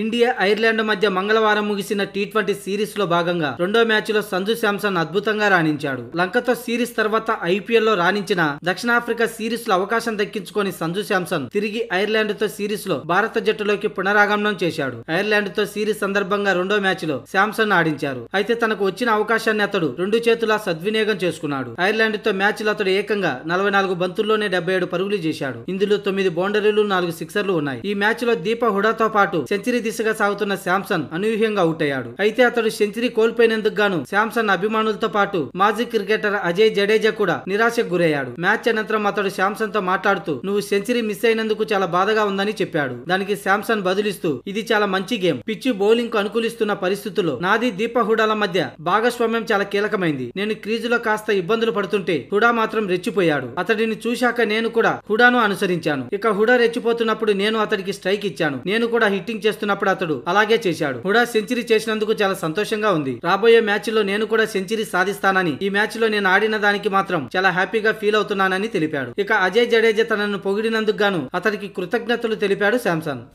India Ireland మధ్య మంగళవారం ముగిసిన టీ ట్వంటీ సిరీస్ లో భాగంగా రెండో మ్యాచ్ లో సంజు శాంసన్ అద్భుతంగా రాణించాడు లంకతో సిరీస్ తర్వాత ఐపీఎల్ లో రాణించిన దక్షిణాఫ్రికా సిరీస్ లో అవకాశం దక్కించుకొని సంజు శాంసన్ తిరిగి ఐర్లాండ్ తో సిరీస్ లో భారత జట్టులోకి పునరాగమనం చేశాడు ఐర్లాండ్ తో సిరీస్ సందర్భంగా రెండో మ్యాచ్ లో శాంసన్ ఆడించారు అయితే తనకు వచ్చిన అవకాశాన్ని అతడు రెండు చేతులా సద్వినియోగం చేసుకున్నాడు ఐర్లాండ్ తో మ్యాచ్ లో అతడు ఏకంగా నలభై నాలుగు బంతుల్లోనే డెబ్బై ఏడు పరుగులు చేశాడు ఇందులో తొమ్మిది బౌండరీలు నాలుగు సిక్సర్లు ఉన్నాయి ఈ మ్యాచ్ లో దీప హుడాతో పాటు సెంచరీ దిశగా సాగుతున్న శాంసన్ అనూహ్యంగా అవుట్ అయ్యాడు అయితే అతడు సెంచరీ కోల్పోయినందుకు గాను శాంసన్ అభిమానులతో పాటు మాజీ క్రికెటర్ అజయ్ జడేజా కూడా నిరాశకు గురయ్యాడు మ్యాచ్ అనంతరం అతడు శాంసన్ తో మాట్లాడుతూ నువ్వు సెంచరీ మిస్ అయినందుకు చాలా బాధగా ఉందని చెప్పాడు దానికి శాంసన్ బదులిస్తూ ఇది చాలా మంచి గేమ్ పిచ్చి బౌలింగ్ కు అనుకూలిస్తున్న పరిస్థితుల్లో నాది దీప హుడాల మధ్య భాగస్వామ్యం చాలా కీలకమైంది నేను క్రీజులో కాస్త ఇబ్బందులు పడుతుంటే హుడా మాత్రం రెచ్చిపోయాడు అతడిని చూశాక నేను కూడా హుడాను అనుసరించాను ఇక హుడా రెచ్చిపోతున్నప్పుడు నేను అతడికి స్ట్రైక్ ఇచ్చాను నేను కూడా హిట్టింగ్ చేస్తున్న చేస్తున్నప్పుడు అతడు అలాగే చేశాడు కూడా సెంచరీ చేసినందుకు చాలా సంతోషంగా ఉంది రాబోయే మ్యాచ్ లో నేను కూడా సెంచరీ సాధిస్తానని ఈ మ్యాచ్ లో నేను ఆడిన దానికి మాత్రం చాలా హ్యాపీగా ఫీల్ అవుతున్నానని తెలిపాడు ఇక అజయ్ జడేజా తనను పొగిడినందుకు గాను అతనికి కృతజ్ఞతలు తెలిపాడు శాంసంగ్